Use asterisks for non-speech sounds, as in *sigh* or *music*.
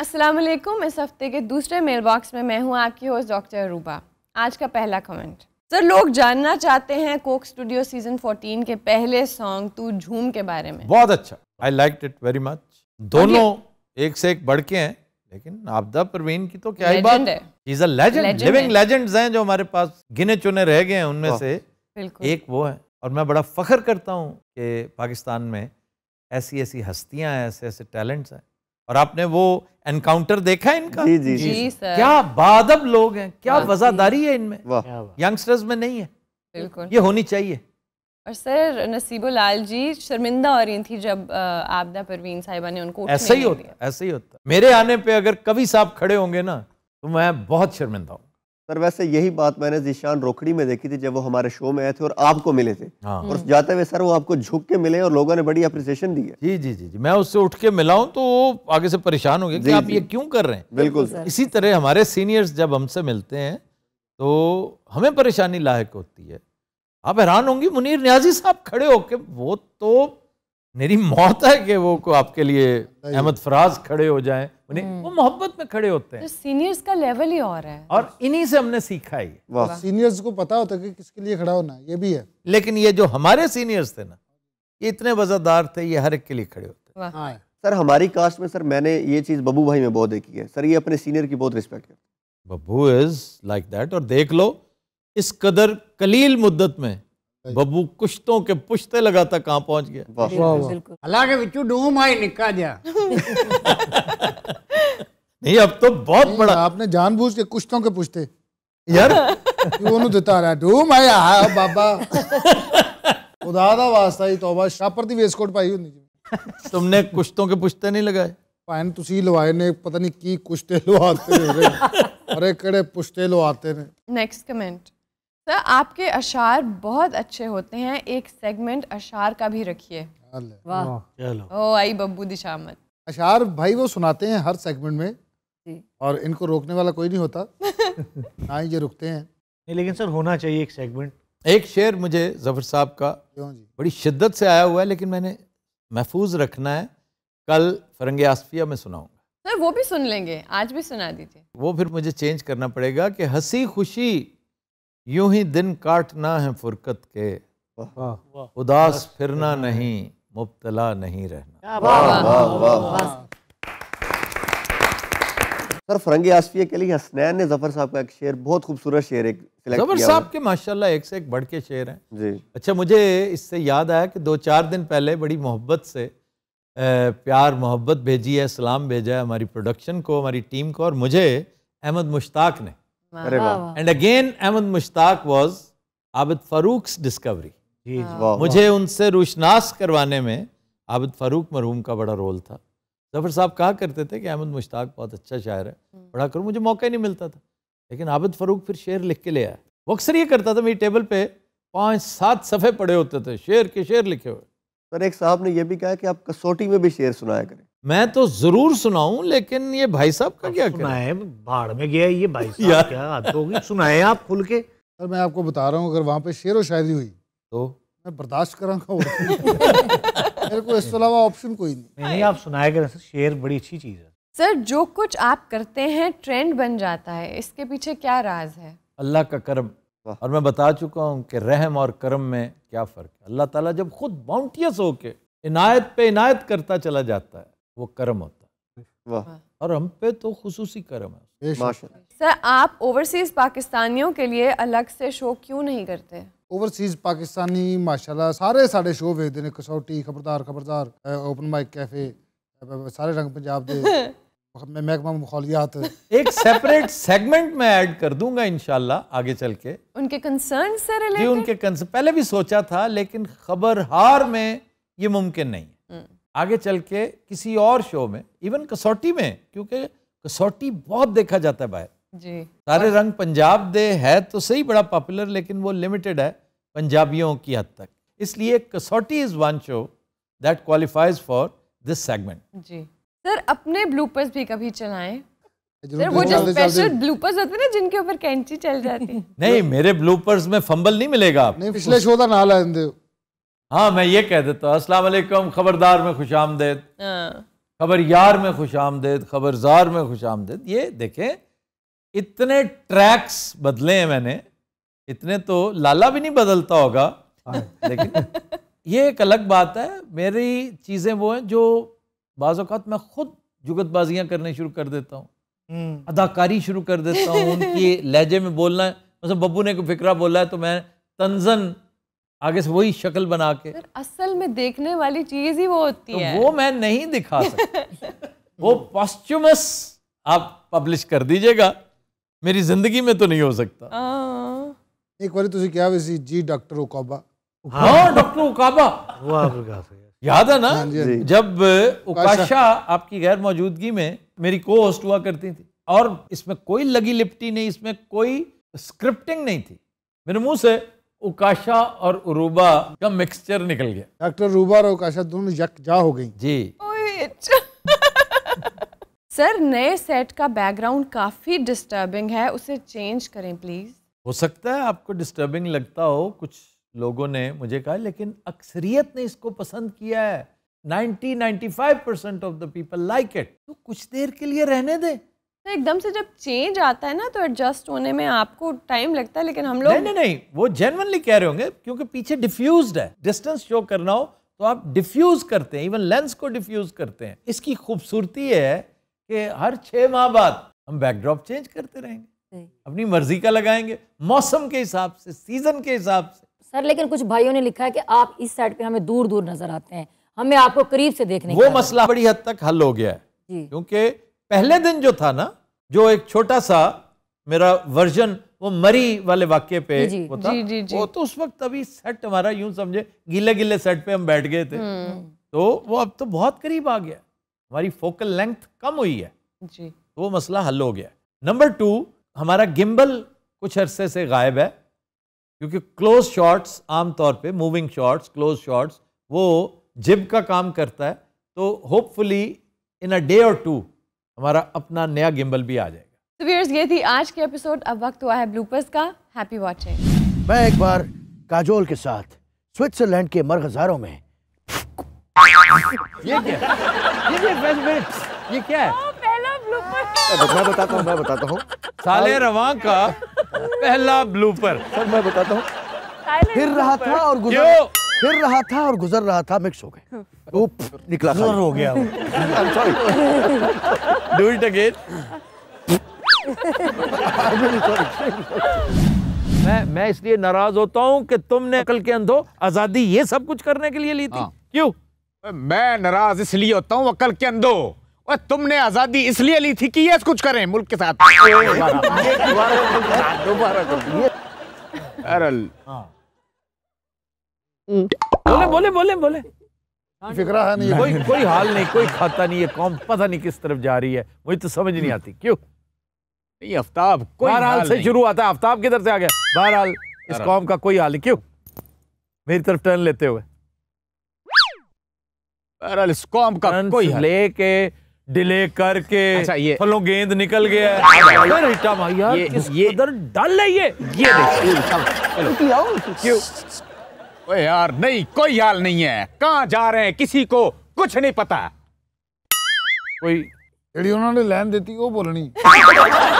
अस्सलाम वालेकुम इस हफ्ते के दूसरे मेल बॉक्स में मैं हूँ आपकी होस्ट डॉक्टर रूबा आज का पहला कमेंट सर लोग जानना चाहते हैं कोक स्टूडियो सीजन 14 के पहले सॉन्ग तू झूम के बारे में बहुत अच्छा I like it very much दोनों एक से एक बढ़ के हैं लेकिन आपदा प्रवीण की तो क्या ही बात is a legend living legends हैं जो हमारे पास गिने चुने रह गए हैं उनमें से एक वो है और मैं बड़ा फख्र करता हूँ कि पाकिस्तान में ऐसी ऐसी हस्तियाँ हैं ऐसे ऐसे टैलेंट्स हैं और आपने वो एनकाउंटर देखा है इनका जी जी, जी, जी सर क्या बादब लोग हैं क्या हाँ। वजादारी है इनमें यंगस्टर्स में नहीं है बिल्कुल ये होनी चाहिए और सर नसीबो लाल जी शर्मिंदा हो रही थी जब आपदा परवीन साहिबा ने उनको ऐसा ही होता ऐसा ही होता मेरे आने पे अगर कवि साहब खड़े होंगे ना तो मैं बहुत शर्मिंदा हूँ सर वैसे यही बात मैंने जीशान रोकड़ी में देखी थी जब वो हमारे शो में आए थे और आपको मिले थे हाँ। और जाते हुए सर वो आपको झुक के मिले और लोगों ने बड़ी अप्रिसिएशन दी है जी जी जी मैं उससे उठ के मिला हूँ तो वो आगे से परेशान हो गए कि आप ये क्यों कर रहे हैं बिल्कुल इसी तरह हमारे सीनियर्स जब हमसे मिलते हैं तो हमें परेशानी लाक होती है आप हैरान होंगी मुनीर न्याजी साहब खड़े होके वो तो मेरी मौत है कि वो को आपके लिए अहमद फराज खड़े हो जाए उन्हें हम्म। वो मोहब्बत में खड़े होते हैं तो सीनियर्स का लेवल ही और है और इन्हीं से हमने सीखा ही वाह सीनियर्स को पता होता है कि किसके लिए खड़ा होना ये भी है लेकिन ये जो हमारे सीनियर्स थे ना ये इतने वजादार थे ये हर एक के लिए खड़े होते हाँ। सर हमारी कास्ट में सर मैंने ये चीज़ बबू भाई में बहुत देखी है सर ये अपने सीनियर की बहुत रिस्पेक्ट करते हैं बबू इज़ लाइक दैट और देख लो इस कदर कलील मुद्दत में बबू कुश्तों के पुश्ते लगाता कहाँ पहुंच गया हालांकि डूम आई निका जा *laughs* नहीं अब तो बहुत बड़ा आपने जानबूझ के कुश्तों के पुश्ते यार दिता रहा डूम आया हा बाबा उदा वास्ता ही तौबा शापर की वेस्टकोट पाई होनी तुमने कुश्तों के पुश्ते नहीं लगाए भैन तुम लवाए ने पता नहीं की कुश्ते लुआते अरे कड़े पुश्ते लुआते ने नेक्स्ट कमेंट सर आपके अशार बहुत अच्छे होते हैं एक सेगमेंट अशार का भी रखिए वाह ओ आई बब्बू दिशामत अशार भाई वो सुनाते हैं हर सेगमेंट में और इनको रोकने वाला कोई नहीं होता ना *laughs* हाँ, ये रुकते हैं नहीं लेकिन सर होना चाहिए एक सेगमेंट एक शेर मुझे जफर साहब का बड़ी शिद्दत से आया हुआ है लेकिन मैंने महफूज रखना है कल फरंगे आसफिया में सुनाऊंगा सर वो भी सुन लेंगे आज भी सुना दीजिए वो फिर मुझे चेंज करना पड़ेगा कि हंसी खुशी यूं ही दिन काटना है फुरकत के उदास फिरना नहीं मुबतला नहीं रहना सर फरंगी आसफिया के लिए हसनैन ने जफर साहब का एक शेर बहुत खूबसूरत शेर एक जफर साहब के माशाल्लाह एक से एक बढ़ के शेर हैं जी अच्छा मुझे इससे याद आया कि दो चार दिन पहले बड़ी मोहब्बत से प्यार मोहब्बत भेजी है सलाम भेजा है हमारी प्रोडक्शन को हमारी टीम को और मुझे अहमद मुश्ताक ने and again Ahmad Mushtaq was Abid Farooq's discovery मुझे उनसे रोशनास करवाने में आबिद फारूक मरहूम का बड़ा रोल था जफर साहब कहा करते थे कि अहमद मुश्ताक बहुत अच्छा शायर है हम्म। पढ़ा करूँ मुझे मौका ही नहीं मिलता था लेकिन आबिद फारूक फिर शेर लिख के ले आया वो अक्सर ये करता था मेरी टेबल पे पाँच सात सफ़े पड़े होते थे शेर के शेर लिखे हुए सर एक साहब ने यह भी कहा कि आप कसौटी में भी शेर सुनाया करें मैं तो जरूर सुनाऊं लेकिन ये भाई साहब का क्या सुनाए भाड़ में गया ये भाई साहब क्या होगी सुनाए आप खुल के सर मैं आपको बता रहा हूँ अगर वहाँ पे शेर व शायरी हुई तो मैं बर्दाश्त कराऊंगा *laughs* मेरे को इसके अलावा ऑप्शन कोई नहीं नहीं आप सुनाया करें सर शेर बड़ी अच्छी चीज़ है सर जो कुछ आप करते हैं ट्रेंड बन जाता है इसके पीछे क्या राज है अल्लाह का करम और मैं बता चुका हूँ कि रहम और करम में क्या फ़र्क है अल्लाह ताला जब खुद बाउंटियस होके इनायत पे इनायत करता चला जाता है वो कर्म होता है वाह और हम पे तो खसूसी कर्म है सर आप ओवरसीज़ पाकिस्तानियों के लिए अलग से शो क्यों नहीं करते ओवरसीज पाकिस्तानी माशाल्लाह सारे साढ़े शो वेखते हैं कसौटी खबरदार खबरदार ओपन माइक कैफे सारे रंग पंजाब के *laughs* महकमा मुखालियात एक सेपरेट सेगमेंट मैं ऐड कर दूंगा इनशाला आगे चल के उनके कंसर्न से रिलेटेड उनके कंसर्न पहले भी सोचा था लेकिन खबर हार में ये मुमकिन नहीं है आगे चल के किसी और शो में इवन कसौटी में क्योंकि कसौटी बहुत देखा जाता है बाहर जी सारे रंग पंजाब दे है तो सही बड़ा पॉपुलर लेकिन वो लिमिटेड है पंजाबियों की हद तक इसलिए Kasauti is one show that qualifies for this segment जी सर अपने ब्लूपर्स भी कभी चलाएं सर वो जो स्पेशल ब्लूपर्स होते हैं ना जिनके ऊपर कैंची चल जाती है *laughs* नहीं मेरे ब्लूपर्स में फंबल नहीं मिलेगा नहीं पिछले शो का ना ला हाँ मैं ये कह देता हूँ असला खबरदार में खुश आमदेद हाँ। खबर यार में खुश आमदेद खबरजार में खुश आमदेद ये देखें इतने ट्रैक्स बदले हैं मैंने इतने तो लाला भी नहीं बदलता होगा हाँ, लेकिन *laughs* ये एक अलग बात है मेरी चीज़ें वो हैं जो बाज़ात मैं खुद जुगतबाजियाँ करने शुरू कर देता हूँ हम्म। अदाकारी शुरू कर देता हूँ उनकी *laughs* लहजे में बोलना मतलब बब्बू ने कोई फिक्रा बोला है तो मैं तंजन आगे से वही शक्ल बना के असल में देखने वाली चीज ही वो होती तो है वो मैं नहीं दिखा सकता *laughs* वो पॉस्टमस आप पब्लिश कर दीजिएगा मेरी जिंदगी में तो नहीं हो सकता एक बार तुझे क्या ਵੀ जी डॉक्टर उकाबा हाँ डॉक्टर उकाबा वो आपने याद है ना हाँ हाँ जब उकाशा आपकी गैर मौजूदगी में मेरी को होस्ट हुआ करती थी और इसमें कोई लगी लिपटी नहीं इसमें कोई स्क्रिप्टिंग नहीं थी मेरे मुंह से उकाशा और उरूबा का मिक्सचर निकल गया डॉक्टर रूबा और उकाशा दोनों जा हो गई जी अच्छा। सर नए सेट का बैकग्राउंड काफी डिस्टर्बिंग है उसे चेंज करें प्लीज हो सकता है आपको डिस्टर्बिंग लगता हो कुछ लोगों ने मुझे कहा लेकिन अक्सरियत ने इसको पसंद किया है 90-95 percent of the people like it तो कुछ देर के लिए रहने दे तो एकदम से जब चेंज आता है ना तो एडजस्ट होने में आपको टाइम लगता है लेकिन हम लोग नहीं नहीं नहीं वो जेनवनली कह रहे होंगे क्योंकि पीछे डिफ्यूज है डिस्टेंस शो करना हो तो आप डिफ्यूज करते हैं इवन लेंस को डिफ्यूज करते हैं इसकी खूबसूरती है कि हर छह माह बाद हम बैकड्रॉप चेंज करते रहेंगे अपनी मर्जी का लगाएंगे मौसम के हिसाब से सीजन के हिसाब से सर लेकिन कुछ भाइयों ने लिखा है कि आप इस साइड पे हमें दूर दूर नजर आते हैं हमें आपको करीब से देखने वो मसला बड़ी हद तक हल हो गया है क्योंकि पहले दिन जो था ना जो एक छोटा सा मेरा वर्जन वो मरी वाले वाक्य पे वो था जी, जी, जी. वो तो उस वक्त अभी सेट हमारा यूं समझे गीले गीले सेट पे हम बैठ गए थे हम्म। तो वो अब तो बहुत करीब आ गया हमारी फोकल लेंथ कम हुई है जी तो वो मसला हल हो गया नंबर टू हमारा गिम्बल कुछ अरसे से गायब है क्योंकि क्लोज शॉट्स आमतौर पे मूविंग शॉट्स क्लोज शॉट्स वो जिब का काम करता है तो hopefully in a day or two हमारा अपना नया गिम्बल भी आ जाएगा तो व्यूअर्स ये थी आज के एपिसोड अब वक्त हुआ है ब्लूपर्स का हैप्पी वाचिंग मैं एक बार काजोल के साथ स्विट्जरलैंड के मरगजारों में ये क्या ये ये ये क्या है हाँ, मैं बताता हूँ मैं बताता हूँ साले रवां का पहला ब्लूपर सर मैं बताता हूँ फिर रहा था और गुजर फिर रहा था और गुजर रहा था मिक्स हो गए *laughs* निकला गुजर हो गया डू इट अगेन मैं मैं इसलिए नाराज होता हूँ कि तुमने अकल के अंधो आजादी ये सब कुछ करने के लिए ली थी हाँ। क्यों मैं नाराज इसलिए होता हूँ अकल के अंधो और तुमने आजादी इसलिए ली थी कि ये कुछ करें मुल्क के साथ *laughs* दोबारा दोबारा अरे हाँ। हम्म। बोले बोले बोले बोले फिक्रा है नहीं कोई कोई हाल नहीं कोई खाता नहीं है कौन पता नहीं किस तरफ जा रही है मुझे तो समझ नहीं आती क्यों नहीं आफ्ताब कोई बहरहाल से शुरू आता है आफ्ताब किधर से आ गया बहरहाल इस कौम का कोई हाल क्यों मेरी तरफ टर्न लेते हुए बहरहाल इस कौम का कोई ले के डिले करके अच्छा गेंद निकल गया है ये ये डल है ये ये देखिए क्यों ओए यार नहीं कोई हाल नहीं है कहाँ जा रहे हैं किसी को कुछ नहीं पता कोई ਜਿਹੜੀ उन्होंने लैन ਲੈਣ ਦਿੱਤੀ बोलनी *laughs*